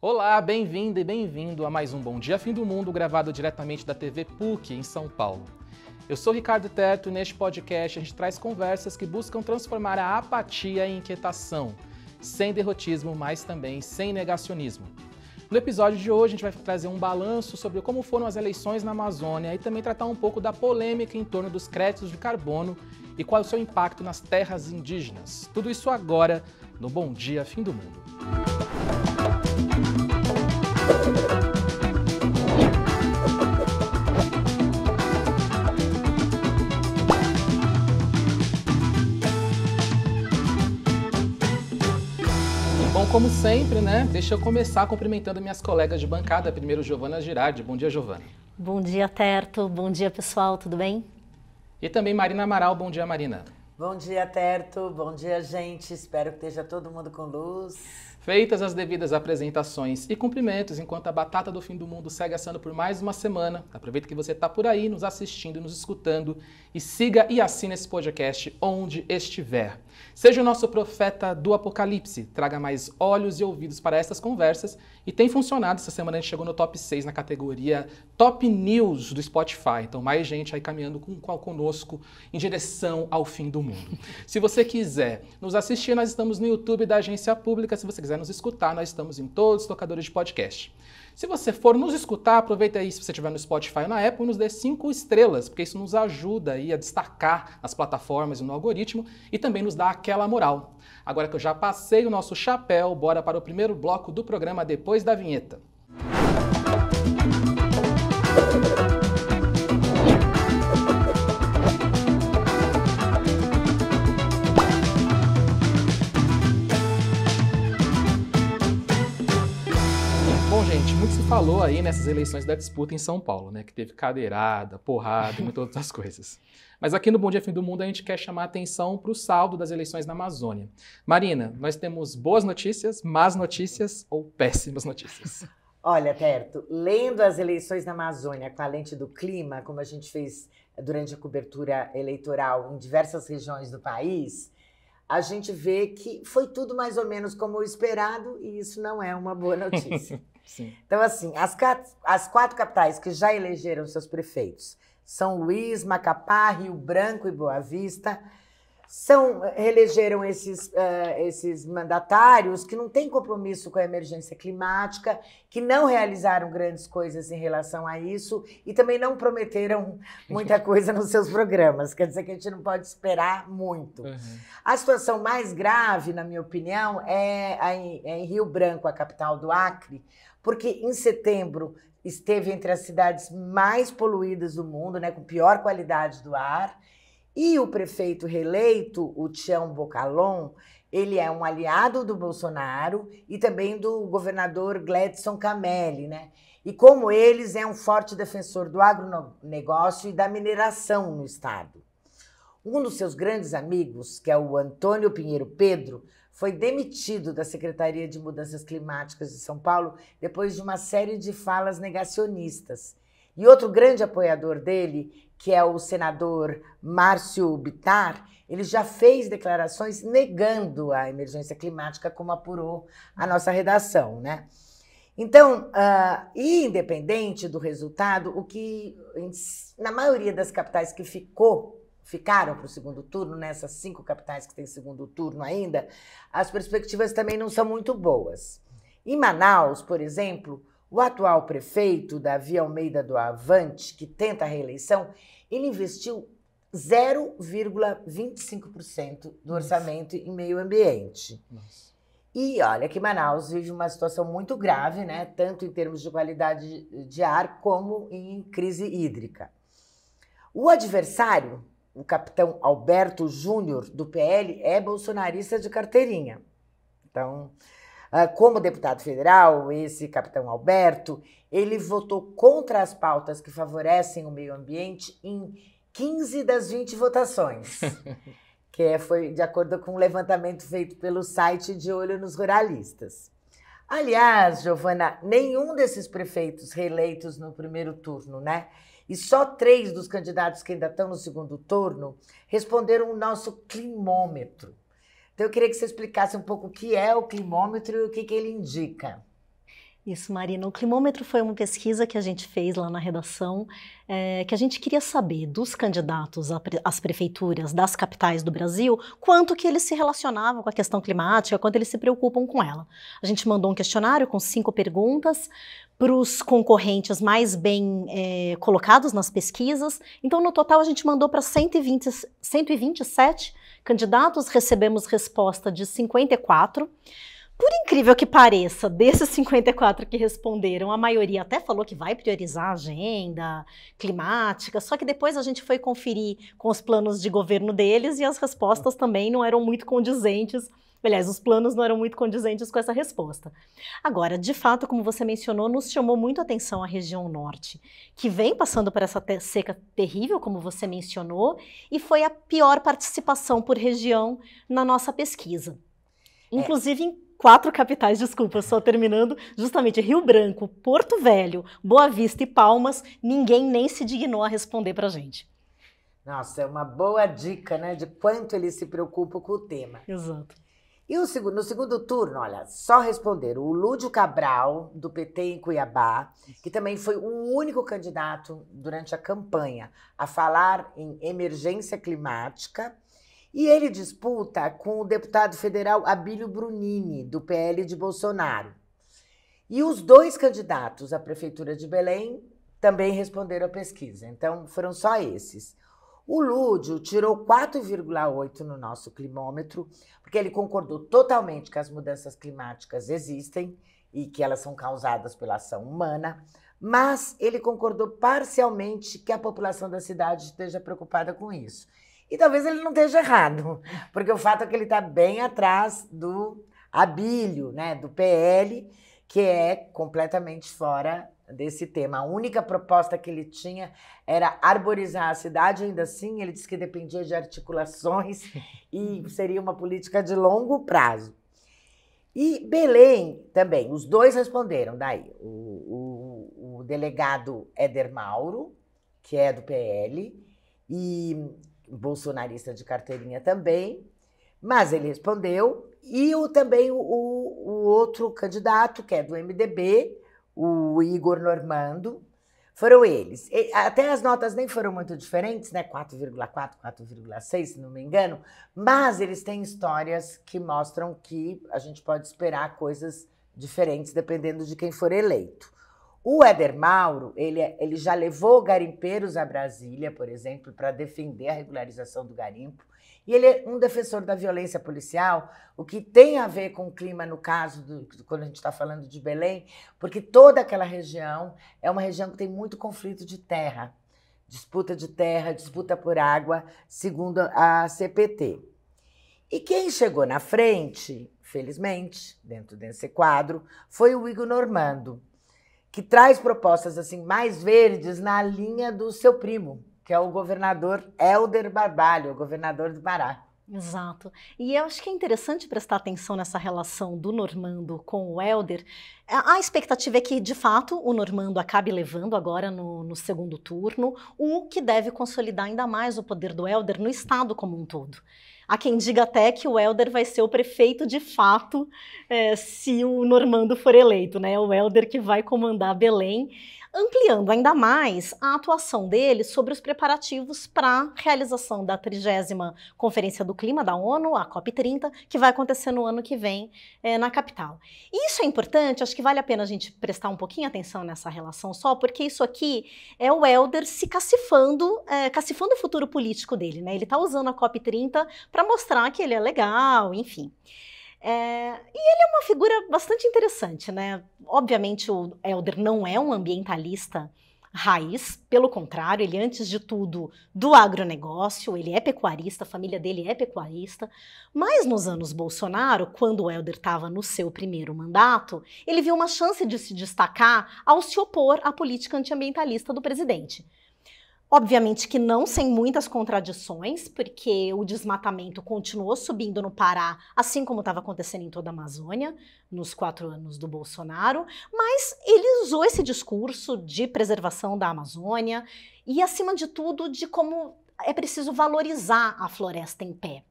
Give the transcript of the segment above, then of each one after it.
Olá, bem-vinda e bem-vindo a mais um Bom Dia Fim do Mundo gravado diretamente da TV PUC em São Paulo. Eu sou Ricardo Teto e neste podcast a gente traz conversas que buscam transformar a apatia em inquietação, sem derrotismo, mas também sem negacionismo. No episódio de hoje a gente vai trazer um balanço sobre como foram as eleições na Amazônia e também tratar um pouco da polêmica em torno dos créditos de carbono e qual é o seu impacto nas terras indígenas. Tudo isso agora no Bom Dia Fim do Mundo. como sempre, né? Deixa eu começar cumprimentando minhas colegas de bancada. Primeiro, Giovana Girardi. Bom dia, Giovana. Bom dia, Terto. Bom dia, pessoal. Tudo bem? E também Marina Amaral. Bom dia, Marina. Bom dia, Terto. Bom dia, gente. Espero que esteja todo mundo com luz. Feitas as devidas apresentações e cumprimentos, enquanto a batata do fim do mundo segue assando por mais uma semana, aproveita que você está por aí nos assistindo, e nos escutando e siga e assine esse podcast onde estiver. Seja o nosso profeta do Apocalipse, traga mais olhos e ouvidos para essas conversas e tem funcionado. Essa semana a gente chegou no top 6 na categoria Top News do Spotify. Então, mais gente aí caminhando com, com, conosco em direção ao fim do mundo. Se você quiser nos assistir, nós estamos no YouTube da Agência Pública. Se você quiser nos escutar, nós estamos em todos os tocadores de podcast. Se você for nos escutar, aproveita aí se você estiver no Spotify ou na Apple, nos dê cinco estrelas, porque isso nos ajuda aí a destacar nas plataformas e no algoritmo e também nos dá aquela moral. Agora que eu já passei o nosso chapéu, bora para o primeiro bloco do programa depois da vinheta. Bom, gente, muito se falou aí nessas eleições da disputa em São Paulo, né? Que teve cadeirada, porrada e muitas outras coisas. Mas aqui no Bom Dia Fim do Mundo a gente quer chamar a atenção para o saldo das eleições na Amazônia. Marina, nós temos boas notícias, más notícias ou péssimas notícias? Olha, Perto, lendo as eleições na Amazônia com a lente do clima, como a gente fez durante a cobertura eleitoral em diversas regiões do país, a gente vê que foi tudo mais ou menos como o esperado e isso não é uma boa notícia. Sim. Então, assim, as, as quatro capitais que já elegeram seus prefeitos, São Luís, Macapá, Rio Branco e Boa Vista, são reelegeram esses, uh, esses mandatários que não têm compromisso com a emergência climática, que não realizaram grandes coisas em relação a isso e também não prometeram muita coisa nos seus programas. Quer dizer que a gente não pode esperar muito. Uhum. A situação mais grave, na minha opinião, é, em, é em Rio Branco, a capital do Acre, porque em setembro esteve entre as cidades mais poluídas do mundo, né, com pior qualidade do ar e o prefeito reeleito, o Tião Bocalon, ele é um aliado do Bolsonaro e também do governador Gladson Camelli, né? E como eles, é um forte defensor do agronegócio e da mineração no estado. Um dos seus grandes amigos, que é o Antônio Pinheiro Pedro, foi demitido da Secretaria de Mudanças Climáticas de São Paulo depois de uma série de falas negacionistas e outro grande apoiador dele, que é o senador Márcio Bitar, ele já fez declarações negando a emergência climática, como apurou a nossa redação, né? Então, uh, independente do resultado, o que na maioria das capitais que ficou, ficaram para o segundo turno, nessas cinco capitais que têm segundo turno ainda, as perspectivas também não são muito boas. Em Manaus, por exemplo, o atual prefeito, Davi Almeida do Avante, que tenta a reeleição, ele investiu 0,25% do orçamento Nossa. em meio ambiente. Nossa. E olha que Manaus vive uma situação muito grave, né? tanto em termos de qualidade de ar como em crise hídrica. O adversário, o capitão Alberto Júnior, do PL, é bolsonarista de carteirinha. Então, ah, como deputado federal, esse capitão Alberto, ele votou contra as pautas que favorecem o meio ambiente em 15 das 20 votações, que é, foi de acordo com um levantamento feito pelo site de Olho nos Ruralistas. Aliás, Giovana, nenhum desses prefeitos reeleitos no primeiro turno, né? E só três dos candidatos que ainda estão no segundo turno responderam o nosso climômetro. Então, eu queria que você explicasse um pouco o que é o climômetro e o que, que ele indica. Isso, Marina. O climômetro foi uma pesquisa que a gente fez lá na redação, é, que a gente queria saber dos candidatos às prefeituras das capitais do Brasil, quanto que eles se relacionavam com a questão climática, quanto eles se preocupam com ela. A gente mandou um questionário com cinco perguntas para os concorrentes mais bem é, colocados nas pesquisas. Então, no total, a gente mandou para 120, 127 candidatos, recebemos resposta de 54. Por incrível que pareça, desses 54 que responderam, a maioria até falou que vai priorizar a agenda climática, só que depois a gente foi conferir com os planos de governo deles e as respostas ah. também não eram muito condizentes Aliás, os planos não eram muito condizentes com essa resposta. Agora, de fato, como você mencionou, nos chamou muito a atenção a região norte, que vem passando por essa seca terrível, como você mencionou, e foi a pior participação por região na nossa pesquisa. É. Inclusive, é. em quatro capitais, desculpa, só terminando, justamente Rio Branco, Porto Velho, Boa Vista e Palmas, ninguém nem se dignou a responder para a gente. Nossa, é uma boa dica, né, de quanto eles se preocupam com o tema. Exato. E segundo, no segundo turno, olha, só responderam o Lúdio Cabral, do PT em Cuiabá, que também foi o único candidato durante a campanha a falar em emergência climática. E ele disputa com o deputado federal Abílio Brunini, do PL de Bolsonaro. E os dois candidatos à Prefeitura de Belém também responderam à pesquisa. Então, foram só esses. O Lúdio tirou 4,8 no nosso climômetro, porque ele concordou totalmente que as mudanças climáticas existem e que elas são causadas pela ação humana, mas ele concordou parcialmente que a população da cidade esteja preocupada com isso. E talvez ele não esteja errado, porque o fato é que ele está bem atrás do Abílio, né, do PL, que é completamente fora desse tema. A única proposta que ele tinha era arborizar a cidade, ainda assim ele disse que dependia de articulações e seria uma política de longo prazo. E Belém também, os dois responderam daí. O, o, o delegado Éder Mauro, que é do PL, e bolsonarista de carteirinha também, mas ele respondeu, e o, também o, o outro candidato, que é do MDB, o Igor Normando, foram eles. Até as notas nem foram muito diferentes, né? 4,4, 4,6, se não me engano, mas eles têm histórias que mostram que a gente pode esperar coisas diferentes dependendo de quem for eleito. O Éder Mauro, ele, é, ele já levou garimpeiros a Brasília, por exemplo, para defender a regularização do garimpo. E ele é um defensor da violência policial, o que tem a ver com o clima, no caso, do, quando a gente está falando de Belém, porque toda aquela região é uma região que tem muito conflito de terra, disputa de terra, disputa por água, segundo a CPT. E quem chegou na frente, felizmente, dentro desse quadro, foi o Igor Normando, que traz propostas assim mais verdes na linha do seu primo, que é o governador Helder Barbalho, governador do Pará. Exato. E eu acho que é interessante prestar atenção nessa relação do Normando com o Helder. A expectativa é que, de fato, o Normando acabe levando agora no, no segundo turno, o que deve consolidar ainda mais o poder do Helder no Estado como um todo. Há quem diga até que o Helder vai ser o prefeito de fato é, se o Normando for eleito, né? O Helder que vai comandar Belém ampliando ainda mais a atuação dele sobre os preparativos para a realização da 30 Conferência do Clima da ONU, a COP30, que vai acontecer no ano que vem é, na capital. Isso é importante, acho que vale a pena a gente prestar um pouquinho atenção nessa relação só, porque isso aqui é o Helder se cacifando, é, cacifando o futuro político dele. Né? Ele está usando a COP30 para mostrar que ele é legal, enfim. É, e ele é uma figura bastante interessante, né? Obviamente, o Elder não é um ambientalista raiz, pelo contrário, ele antes de tudo do agronegócio, ele é pecuarista, a família dele é pecuarista, mas nos anos Bolsonaro, quando o Helder estava no seu primeiro mandato, ele viu uma chance de se destacar ao se opor à política antiambientalista do presidente. Obviamente que não sem muitas contradições, porque o desmatamento continuou subindo no Pará, assim como estava acontecendo em toda a Amazônia nos quatro anos do Bolsonaro, mas ele usou esse discurso de preservação da Amazônia e, acima de tudo, de como é preciso valorizar a floresta em pé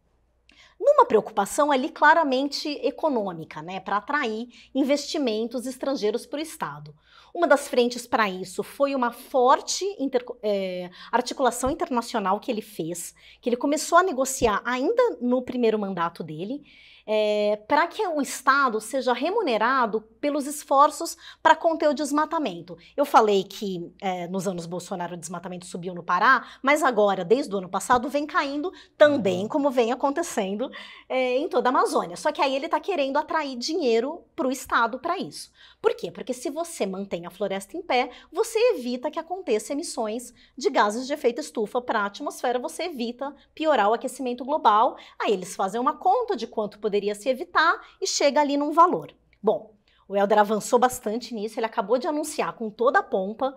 numa preocupação ali claramente econômica, né, para atrair investimentos estrangeiros para o Estado. Uma das frentes para isso foi uma forte inter, é, articulação internacional que ele fez, que ele começou a negociar ainda no primeiro mandato dele, é, para que o Estado seja remunerado pelos esforços para conter o desmatamento. Eu falei que é, nos anos Bolsonaro o desmatamento subiu no Pará, mas agora, desde o ano passado, vem caindo também, uhum. como vem acontecendo é, em toda a Amazônia. Só que aí ele está querendo atrair dinheiro para o Estado para isso. Por quê? Porque se você mantém a floresta em pé, você evita que aconteça emissões de gases de efeito estufa para a atmosfera, você evita piorar o aquecimento global. Aí eles fazem uma conta de quanto poderia se evitar e chega ali num valor. Bom, o Helder avançou bastante nisso, ele acabou de anunciar com toda a pompa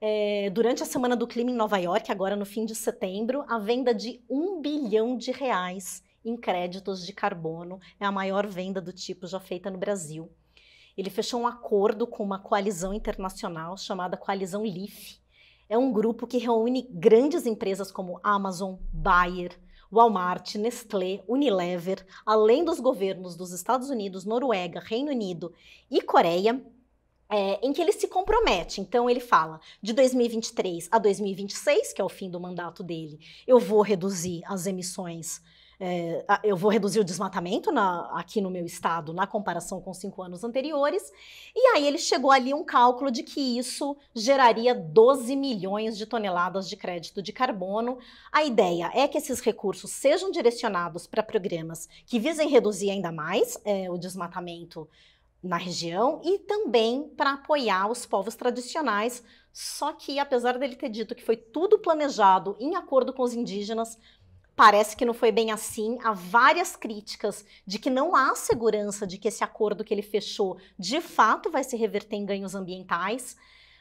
é, durante a Semana do Clima em Nova York, agora no fim de setembro, a venda de um bilhão de reais em créditos de carbono. É a maior venda do tipo já feita no Brasil. Ele fechou um acordo com uma coalizão internacional chamada Coalizão LIFE. É um grupo que reúne grandes empresas como Amazon, Bayer, Walmart, Nestlé, Unilever, além dos governos dos Estados Unidos, Noruega, Reino Unido e Coreia, é, em que ele se compromete. Então, ele fala de 2023 a 2026, que é o fim do mandato dele, eu vou reduzir as emissões é, eu vou reduzir o desmatamento na, aqui no meu estado na comparação com cinco anos anteriores. E aí ele chegou ali um cálculo de que isso geraria 12 milhões de toneladas de crédito de carbono. A ideia é que esses recursos sejam direcionados para programas que visem reduzir ainda mais é, o desmatamento na região e também para apoiar os povos tradicionais. Só que, apesar dele ter dito que foi tudo planejado em acordo com os indígenas, Parece que não foi bem assim. Há várias críticas de que não há segurança de que esse acordo que ele fechou de fato vai se reverter em ganhos ambientais.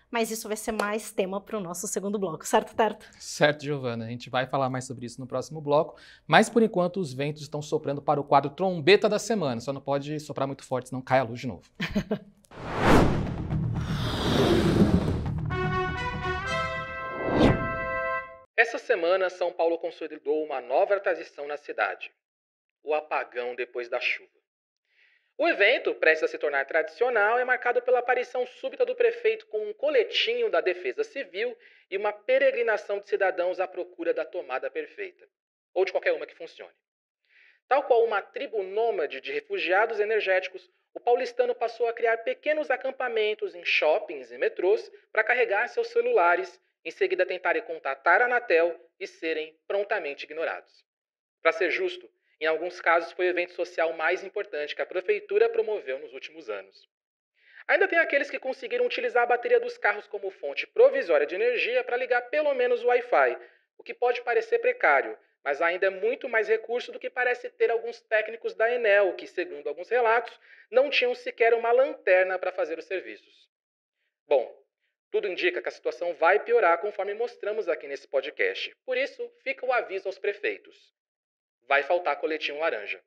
Mas isso vai ser mais tema para o nosso segundo bloco, certo, Terto? Certo, Giovana. A gente vai falar mais sobre isso no próximo bloco. Mas por enquanto, os ventos estão soprando para o quadro Trombeta da Semana. Só não pode soprar muito forte, senão cai a luz de novo. semana, São Paulo consolidou uma nova tradição na cidade: o apagão depois da chuva. O evento, prestes a se tornar tradicional, é marcado pela aparição súbita do prefeito com um coletinho da Defesa Civil e uma peregrinação de cidadãos à procura da tomada perfeita, ou de qualquer uma que funcione. Tal qual uma tribo nômade de refugiados energéticos, o paulistano passou a criar pequenos acampamentos em shoppings e metrôs para carregar seus celulares em seguida, tentarem contatar a Anatel e serem prontamente ignorados. Para ser justo, em alguns casos foi o evento social mais importante que a prefeitura promoveu nos últimos anos. Ainda tem aqueles que conseguiram utilizar a bateria dos carros como fonte provisória de energia para ligar pelo menos o Wi-Fi, o que pode parecer precário, mas ainda é muito mais recurso do que parece ter alguns técnicos da Enel, que, segundo alguns relatos, não tinham sequer uma lanterna para fazer os serviços. Bom, tudo indica que a situação vai piorar conforme mostramos aqui nesse podcast. Por isso, fica o aviso aos prefeitos. Vai faltar coletinho laranja.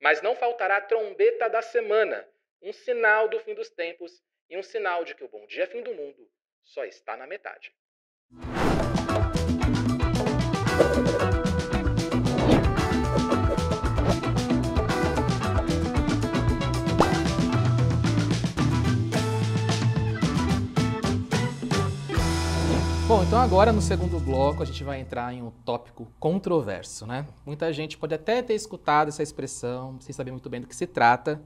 Mas não faltará a trombeta da semana, um sinal do fim dos tempos e um sinal de que o bom dia é fim do mundo só está na metade. Bom, então agora no segundo bloco a gente vai entrar em um tópico controverso, né? Muita gente pode até ter escutado essa expressão, sem saber muito bem do que se trata.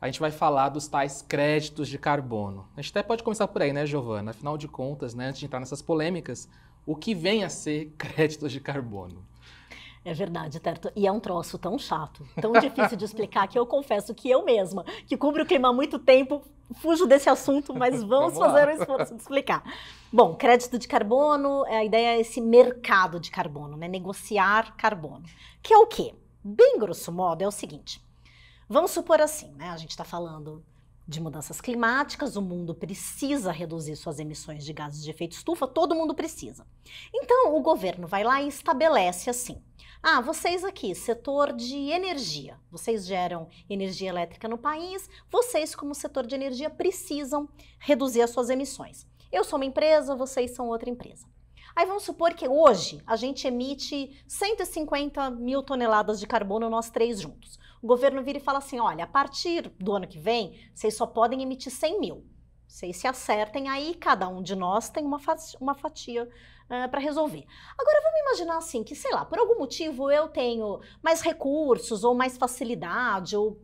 A gente vai falar dos tais créditos de carbono. A gente até pode começar por aí, né, Giovana? Afinal de contas, né, antes de entrar nessas polêmicas, o que vem a ser créditos de carbono? É verdade, Terto. E é um troço tão chato, tão difícil de explicar, que eu confesso que eu mesma, que cubro o clima há muito tempo, fujo desse assunto, mas vamos, vamos fazer o um esforço de explicar. Bom, crédito de carbono, a ideia é esse mercado de carbono, né? Negociar carbono. Que é o quê? Bem grosso modo, é o seguinte. Vamos supor assim, né? A gente está falando de mudanças climáticas, o mundo precisa reduzir suas emissões de gases de efeito estufa, todo mundo precisa. Então, o governo vai lá e estabelece assim: ah, vocês aqui, setor de energia, vocês geram energia elétrica no país, vocês, como setor de energia, precisam reduzir as suas emissões. Eu sou uma empresa, vocês são outra empresa. Aí vamos supor que hoje a gente emite 150 mil toneladas de carbono nós três juntos o governo vira e fala assim: olha, a partir do ano que vem, vocês só podem emitir 100 mil. Vocês se acertem, aí cada um de nós tem uma, uma fatia uh, para resolver. Agora vamos imaginar assim: que, sei lá, por algum motivo eu tenho mais recursos, ou mais facilidade, ou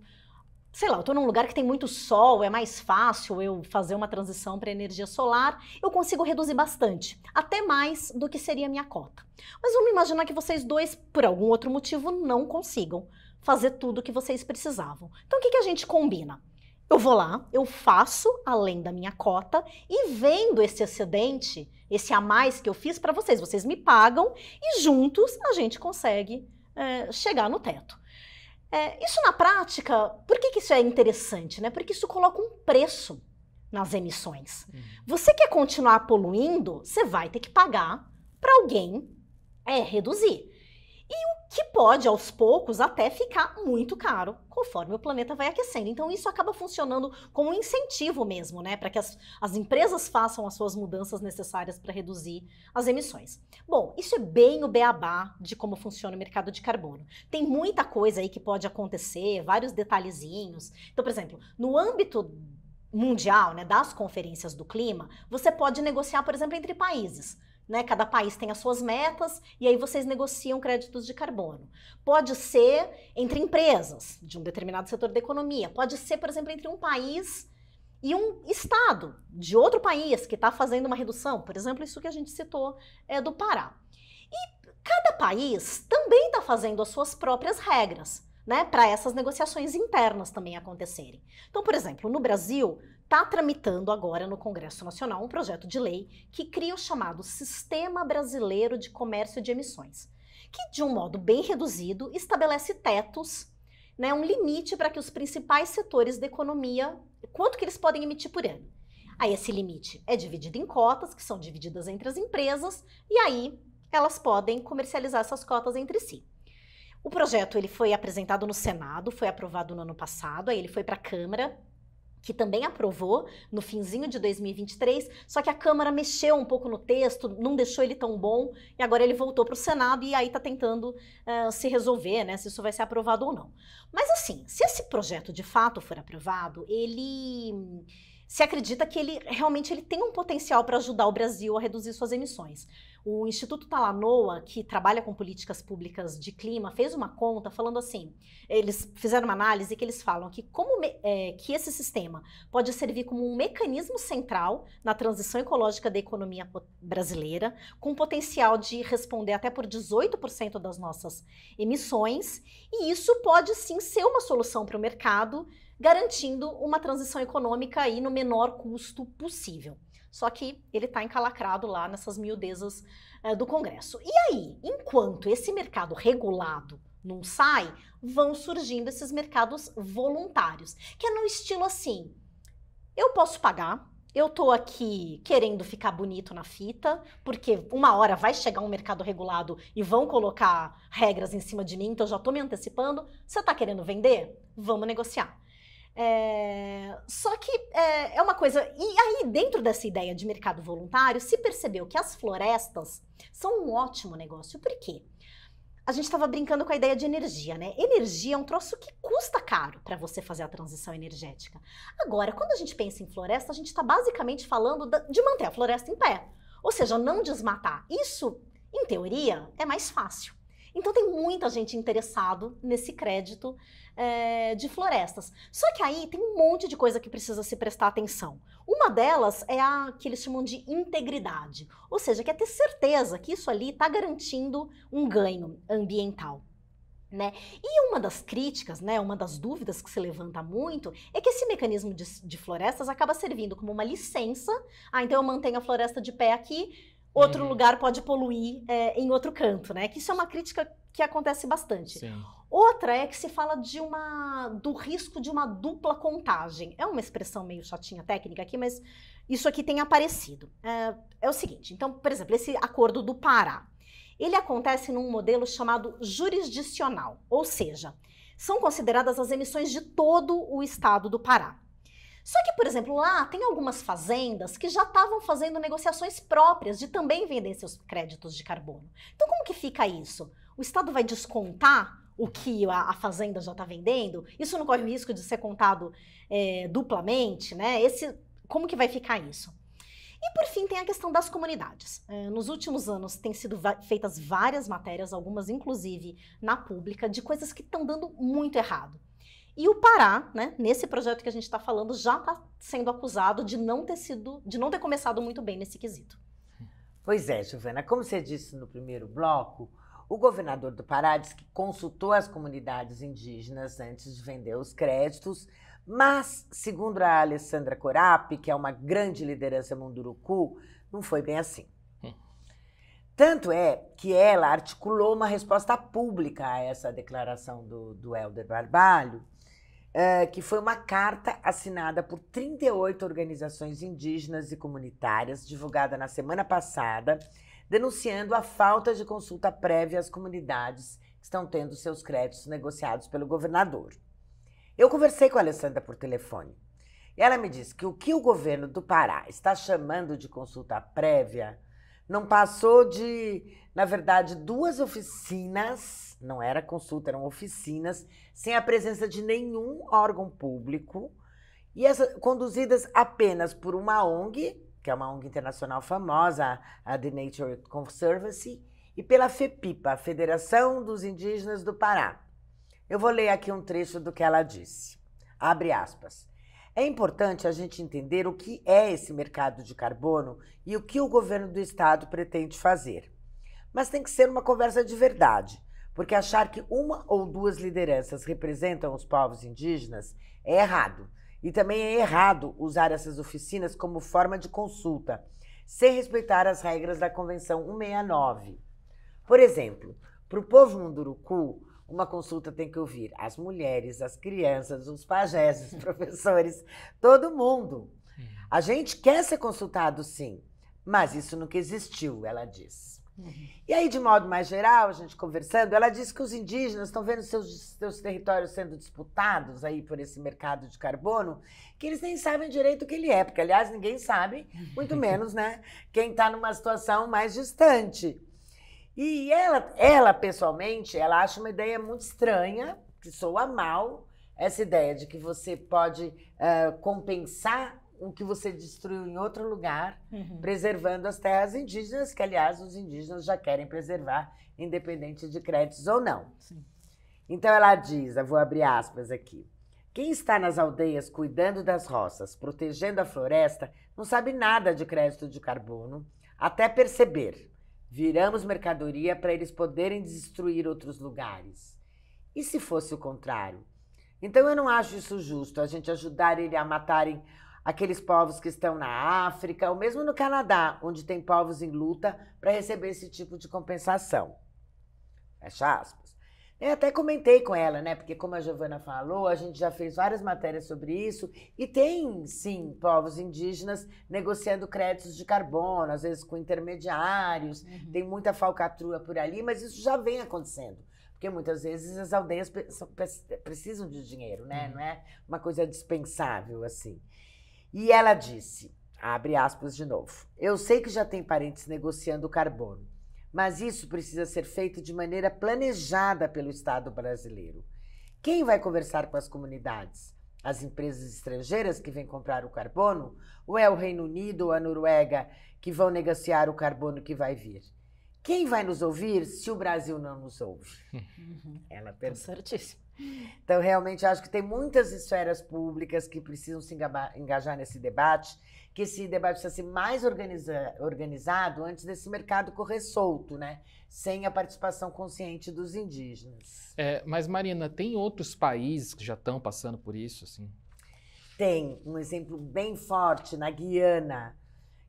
sei lá, eu estou num lugar que tem muito sol, é mais fácil eu fazer uma transição para energia solar, eu consigo reduzir bastante, até mais do que seria a minha cota. Mas vamos imaginar que vocês dois, por algum outro motivo, não consigam fazer tudo o que vocês precisavam. Então, o que, que a gente combina? Eu vou lá, eu faço além da minha cota e vendo esse excedente, esse a mais que eu fiz para vocês. Vocês me pagam e juntos a gente consegue é, chegar no teto. É, isso na prática, por que, que isso é interessante? Né? Porque isso coloca um preço nas emissões. Uhum. Você quer continuar poluindo, você vai ter que pagar para alguém é, reduzir. E o que pode, aos poucos, até ficar muito caro, conforme o planeta vai aquecendo. Então, isso acaba funcionando como um incentivo mesmo, né? Para que as, as empresas façam as suas mudanças necessárias para reduzir as emissões. Bom, isso é bem o beabá de como funciona o mercado de carbono. Tem muita coisa aí que pode acontecer, vários detalhezinhos. Então, por exemplo, no âmbito mundial, né, das conferências do clima, você pode negociar, por exemplo, entre países né? Cada país tem as suas metas e aí vocês negociam créditos de carbono. Pode ser entre empresas de um determinado setor da economia, pode ser, por exemplo, entre um país e um estado de outro país que está fazendo uma redução, por exemplo, isso que a gente citou é do Pará. E cada país também está fazendo as suas próprias regras. Né, para essas negociações internas também acontecerem. Então, por exemplo, no Brasil, está tramitando agora no Congresso Nacional um projeto de lei que cria o chamado Sistema Brasileiro de Comércio de Emissões, que, de um modo bem reduzido, estabelece tetos, né, um limite para que os principais setores da economia, quanto que eles podem emitir por ano. Aí esse limite é dividido em cotas, que são divididas entre as empresas, e aí elas podem comercializar essas cotas entre si. O projeto ele foi apresentado no Senado, foi aprovado no ano passado, aí ele foi para a Câmara, que também aprovou no finzinho de 2023, só que a Câmara mexeu um pouco no texto, não deixou ele tão bom, e agora ele voltou para o Senado e aí está tentando uh, se resolver, né, se isso vai ser aprovado ou não. Mas assim, se esse projeto de fato for aprovado, ele se acredita que ele realmente ele tem um potencial para ajudar o Brasil a reduzir suas emissões. O Instituto Talanoa, que trabalha com políticas públicas de clima, fez uma conta falando assim: eles fizeram uma análise que eles falam que como é, que esse sistema pode servir como um mecanismo central na transição ecológica da economia brasileira, com potencial de responder até por 18% das nossas emissões, e isso pode sim ser uma solução para o mercado, garantindo uma transição econômica aí no menor custo possível. Só que ele está encalacrado lá nessas miudezas eh, do Congresso. E aí, enquanto esse mercado regulado não sai, vão surgindo esses mercados voluntários, que é no estilo assim: eu posso pagar, eu tô aqui querendo ficar bonito na fita, porque uma hora vai chegar um mercado regulado e vão colocar regras em cima de mim, então eu já tô me antecipando. Você tá querendo vender? Vamos negociar. É... Só que é, é, uma coisa. E aí, dentro dessa ideia de mercado voluntário, se percebeu que as florestas são um ótimo negócio. Por quê? A gente estava brincando com a ideia de energia, né? Energia é um troço que custa caro para você fazer a transição energética. Agora, quando a gente pensa em floresta, a gente está basicamente falando de manter a floresta em pé, ou seja, não desmatar. Isso, em teoria, é mais fácil. Então tem muita gente interessado nesse crédito é, de florestas. Só que aí tem um monte de coisa que precisa se prestar atenção. Uma delas é a que eles chamam de integridade, ou seja, quer ter certeza que isso ali está garantindo um ganho ambiental. Né? E uma das críticas, né, uma das dúvidas que se levanta muito é que esse mecanismo de, de florestas acaba servindo como uma licença. Ah, então eu mantenho a floresta de pé aqui, outro uhum. lugar pode poluir é, em outro canto, né? Que isso é uma crítica que acontece bastante. Sim. Outra é que se fala de uma do risco de uma dupla contagem. É uma expressão meio chatinha técnica aqui, mas isso aqui tem aparecido. É, é o seguinte, então, por exemplo, esse acordo do Pará, ele acontece num modelo chamado jurisdicional, ou seja, são consideradas as emissões de todo o estado do Pará. Só que, por exemplo, lá tem algumas fazendas que já estavam fazendo negociações próprias de também vender seus créditos de carbono. Então, como que fica isso? O Estado vai descontar o que a, a fazenda já está vendendo? Isso não corre o risco de ser contado é, duplamente, né? Esse, como que vai ficar isso? E por fim tem a questão das comunidades. É, nos últimos anos tem sido feitas várias matérias, algumas inclusive na pública, de coisas que estão dando muito errado. E o Pará, né, nesse projeto que a gente está falando, já está sendo acusado de não ter sido, de não ter começado muito bem nesse quesito. Pois é, Giovana, como você disse no primeiro bloco, o governador do Pará diz que consultou as comunidades indígenas antes de vender os créditos, mas, segundo a Alessandra Corap, que é uma grande liderança munduruku, não foi bem assim. Hum. Tanto é que ela articulou uma resposta pública a essa declaração do, do Helder Barbalho, uh, que foi uma carta assinada por 38 organizações indígenas e comunitárias, divulgada na semana passada, denunciando a falta de consulta prévia às comunidades que estão tendo seus créditos negociados pelo governador. Eu conversei com a Alessandra por telefone e ela me disse que o que o governo do Pará está chamando de consulta prévia não passou de, na verdade, duas oficinas, não era consulta, eram oficinas, sem a presença de nenhum órgão público e essa, conduzidas apenas por uma ONG que é uma ONG internacional famosa, a The Nature Conservancy, e pela FEPIPA, a Federação dos Indígenas do Pará. Eu vou ler aqui um trecho do que ela disse. Abre aspas. É importante a gente entender o que é esse mercado de carbono e o que o governo do estado pretende fazer. Mas tem que ser uma conversa de verdade, porque achar que uma ou duas lideranças representam os povos indígenas é errado. E também é errado usar essas oficinas como forma de consulta, sem respeitar as regras da Convenção 169. Por exemplo, para o povo munduruku, uma consulta tem que ouvir as mulheres, as crianças, os pajés, os professores, todo mundo. É. A gente quer ser consultado, sim, mas isso nunca existiu, ela diz. Uhum. E aí, de modo mais geral, a gente conversando, ela disse que os indígenas estão vendo seus, seus territórios sendo disputados aí por esse mercado de carbono, que eles nem sabem direito o que ele é, porque, aliás, ninguém sabe, muito menos, né? Quem está numa situação mais distante. E ela, ela, pessoalmente, ela acha uma ideia muito estranha, que soa mal, essa ideia de que você pode uh, compensar o que você destruiu em outro lugar, uhum. preservando as terras indígenas, que, aliás, os indígenas já querem preservar, independente de créditos ou não. Sim. Então, ela diz, vou abrir aspas aqui. Quem está nas aldeias cuidando das roças, protegendo a floresta, não sabe nada de crédito de carbono, até perceber. Viramos mercadoria para eles poderem destruir outros lugares. E se fosse o contrário? Então eu não acho isso justo, a gente ajudar ele a matarem aqueles povos que estão na África, ou mesmo no Canadá, onde tem povos em luta para receber esse tipo de compensação. Fecha aspas. Eu até comentei com ela, né? Porque como a Giovana falou, a gente já fez várias matérias sobre isso e tem sim povos indígenas negociando créditos de carbono, às vezes com intermediários, uhum. tem muita falcatrua por ali, mas isso já vem acontecendo. Porque muitas vezes as aldeias precisam de dinheiro, né? Uhum. Não é uma coisa dispensável assim. E ela disse, abre aspas de novo, eu sei que já tem parentes negociando o carbono, mas isso precisa ser feito de maneira planejada pelo Estado brasileiro. Quem vai conversar com as comunidades? As empresas estrangeiras que vêm comprar o carbono? Ou é o Reino Unido ou a Noruega que vão negociar o carbono que vai vir? Quem vai nos ouvir se o Brasil não nos ouve? Uhum. Ela pergunta. Certíssimo. Então, realmente, acho que tem muitas esferas públicas que precisam se engajar nesse debate, que esse debate precisa ser mais organizado antes desse mercado correr solto, né? sem a participação consciente dos indígenas. É, mas, Marina, tem outros países que já estão passando por isso? Assim? Tem. Um exemplo bem forte na Guiana,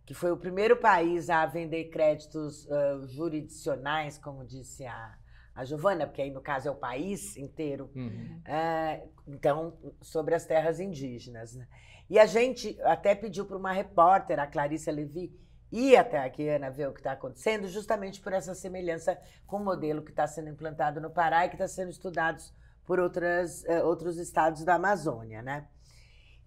que foi o primeiro país a vender créditos uh, jurisdicionais, como disse a a Giovana, porque aí no caso é o país inteiro, uhum. é, então, sobre as terras indígenas. Né? E a gente até pediu para uma repórter, a Clarissa Levi, ir até aqui, Ana, ver o que está acontecendo, justamente por essa semelhança com o modelo que está sendo implantado no Pará e que está sendo estudado por outras, uh, outros estados da Amazônia. Né?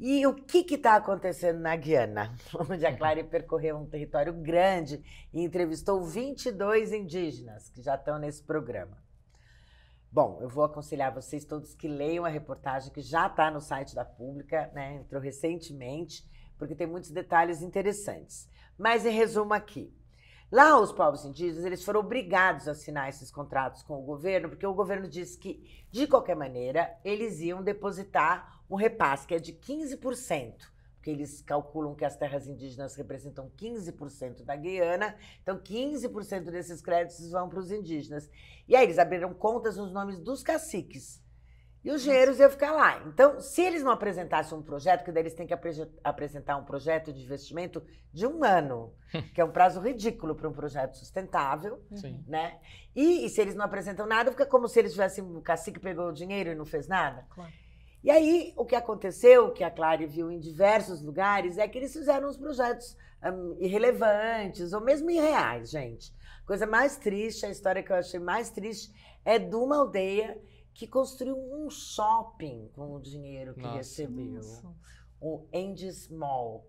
E o que está acontecendo na Guiana, onde a Clary percorreu um território grande e entrevistou 22 indígenas que já estão nesse programa? Bom, eu vou aconselhar vocês todos que leiam a reportagem que já está no site da Pública, né? entrou recentemente, porque tem muitos detalhes interessantes. Mas em resumo aqui, lá os povos indígenas eles foram obrigados a assinar esses contratos com o governo, porque o governo disse que de qualquer maneira eles iam depositar um repasse que é de 15%, porque eles calculam que as terras indígenas representam 15% da Guiana, então 15% desses créditos vão para os indígenas. E aí eles abriram contas nos nomes dos caciques. E os dinheiros iam ficar lá. Então, se eles não apresentassem um projeto, que daí eles têm que apre apresentar um projeto de investimento de um ano, que é um prazo ridículo para um projeto sustentável, Sim. né? E, e, se eles não apresentam nada, fica como se eles tivessem, o cacique pegou o dinheiro e não fez nada. Claro. E aí, o que aconteceu, que a Clara viu em diversos lugares, é que eles fizeram uns projetos hum, irrelevantes, ou mesmo irreais, gente. A coisa mais triste, a história que eu achei mais triste, é de uma aldeia que construiu um shopping com o dinheiro que nossa, recebeu. Nossa. O Small.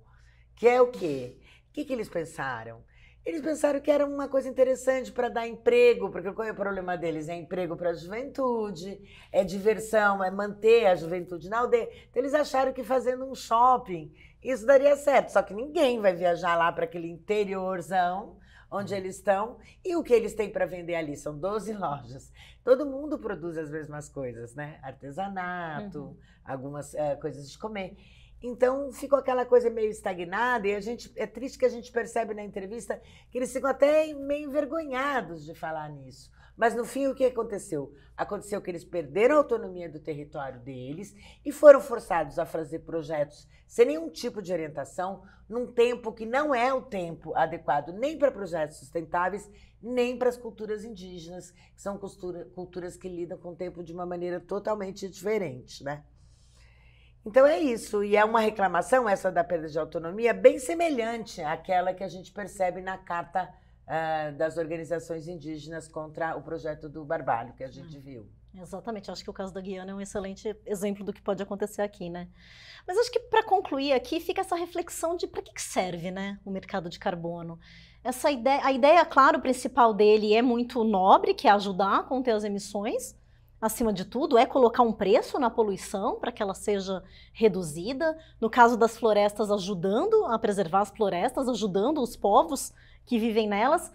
Que é o quê? O que, que eles pensaram? Eles pensaram que era uma coisa interessante para dar emprego, porque qual é o problema deles? É emprego para a juventude, é diversão, é manter a juventude na aldeia. Então eles acharam que fazendo um shopping isso daria certo, só que ninguém vai viajar lá para aquele interiorzão onde eles estão e o que eles têm para vender ali. São 12 lojas. Todo mundo produz as mesmas coisas, né? Artesanato, uhum. algumas é, coisas de comer. Então ficou aquela coisa meio estagnada e a gente é triste que a gente percebe na entrevista que eles ficam até meio envergonhados de falar nisso. Mas no fim o que aconteceu? Aconteceu que eles perderam a autonomia do território deles e foram forçados a fazer projetos sem nenhum tipo de orientação, num tempo que não é o tempo adequado nem para projetos sustentáveis, nem para as culturas indígenas, que são cultura, culturas que lidam com o tempo de uma maneira totalmente diferente, né? Então é isso, e é uma reclamação essa da perda de autonomia bem semelhante àquela que a gente percebe na carta uh, das organizações indígenas contra o projeto do Barbalho que a gente ah, viu. Exatamente, acho que o caso da Guiana é um excelente exemplo do que pode acontecer aqui, né? Mas acho que para concluir aqui fica essa reflexão de para que, serve, né, o mercado de carbono? Essa ideia, a ideia, claro, principal dele é muito nobre, que é ajudar a conter as emissões, acima de tudo, é colocar um preço na poluição para que ela seja reduzida. No caso das florestas, ajudando a preservar as florestas, ajudando os povos que vivem nelas.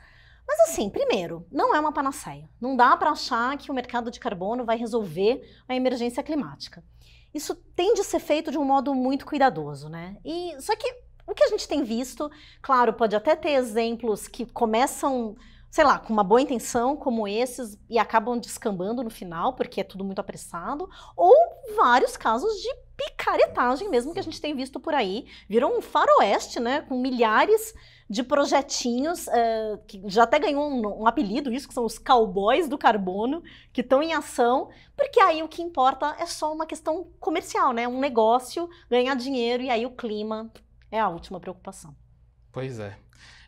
Mas assim, primeiro, não é uma panaceia. Não dá para achar que o mercado de carbono vai resolver a emergência climática. Isso tem de ser feito de um modo muito cuidadoso, né? E só que o que a gente tem visto, claro, pode até ter exemplos que começam sei lá, com uma boa intenção como esses e acabam descambando no final, porque é tudo muito apressado, ou vários casos de picaretagem mesmo que a gente tem visto por aí. Virou um faroeste, né? Com milhares de projetinhos uh, que já até ganhou um, um, apelido, isso, que são os cowboys do carbono, que estão em ação, porque aí o que importa é só uma questão comercial, né? Um negócio, ganhar dinheiro, e aí o clima é a última preocupação. Pois é.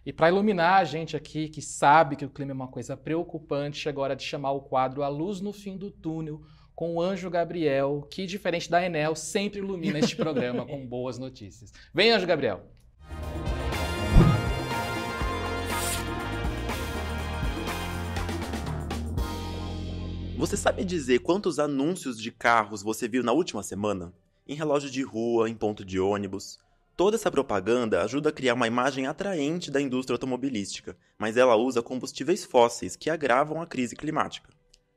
E para iluminar a gente aqui, que sabe que o clima é uma coisa preocupante, chegou a hora de chamar o quadro A Luz no Fim do Túnel, com o Anjo Gabriel, que, diferente da Enel, sempre ilumina este programa com boas notícias. Vem, Anjo Gabriel! Você sabe dizer quantos anúncios de carros você viu na última semana? Em relógio de rua, em ponto de ônibus? Toda essa propaganda ajuda a criar uma imagem atraente da indústria automobilística, mas ela usa combustíveis fósseis que agravam a crise climática.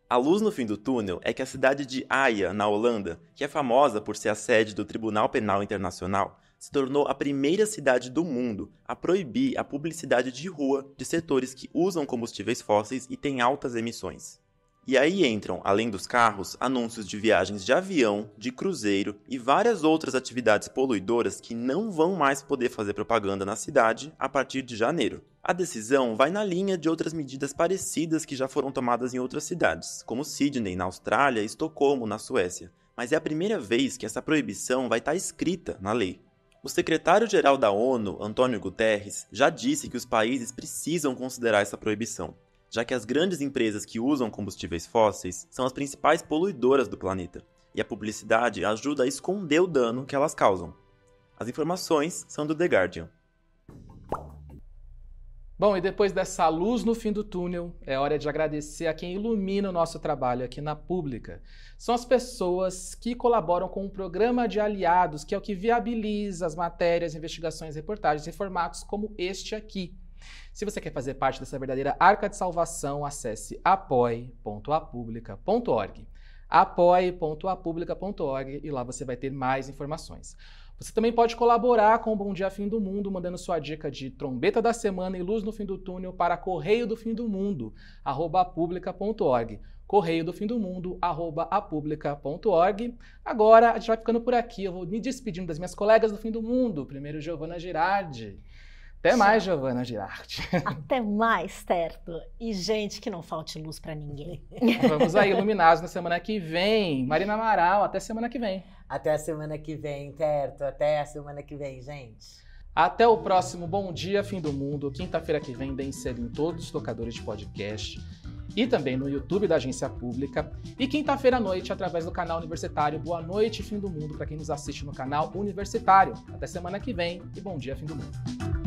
A luz no fim do túnel é que a cidade de Haia, na Holanda, que é famosa por ser a sede do Tribunal Penal Internacional, se tornou a primeira cidade do mundo a proibir a publicidade de rua de setores que usam combustíveis fósseis e têm altas emissões. E aí entram, além dos carros, anúncios de viagens de avião, de cruzeiro e várias outras atividades poluidoras que não vão mais poder fazer propaganda na cidade a partir de janeiro. A decisão vai na linha de outras medidas parecidas que já foram tomadas em outras cidades, como Sydney, na Austrália, e Estocolmo, na Suécia, mas é a primeira vez que essa proibição vai estar escrita na lei. O secretário-geral da ONU, Antônio Guterres, já disse que os países precisam considerar essa proibição já que as grandes empresas que usam combustíveis fósseis são as principais poluidoras do planeta, e a publicidade ajuda a esconder o dano que elas causam. As informações são do The Guardian. Bom, e depois dessa luz no fim do túnel, é hora de agradecer a quem ilumina o nosso trabalho aqui na Pública. São as pessoas que colaboram com o programa de aliados, que é o que viabiliza as matérias, investigações, reportagens e formatos como este aqui. Se você quer fazer parte dessa verdadeira arca de salvação, acesse apoie.apublica.org apoie.apublica.org e lá você vai ter mais informações. Você também pode colaborar com o Bom Dia Fim do Mundo, mandando sua dica de trombeta da semana e luz no fim do túnel para correio do fim do mundo, arroba pública.org. Correio do fim do mundo, arroba apublica.org. Agora a gente vai ficando por aqui. Eu vou me despedindo das minhas colegas do fim do mundo. Primeiro, Giovana Girardi. Até mais, Giovana Girardi. Até mais, Terto. E gente, que não falte luz para ninguém. Vamos aí, iluminados na semana que vem. Marina Amaral, até semana que vem. Até a semana que vem, Terto. Até a semana que vem, gente. Até o próximo Bom Dia, Fim do Mundo. Quinta-feira que vem, deem em todos os tocadores de podcast e também no YouTube da Agência Pública. E quinta-feira à noite, através do canal universitário Boa Noite, Fim do Mundo, para quem nos assiste no canal universitário. Até semana que vem e bom dia, Fim do Mundo.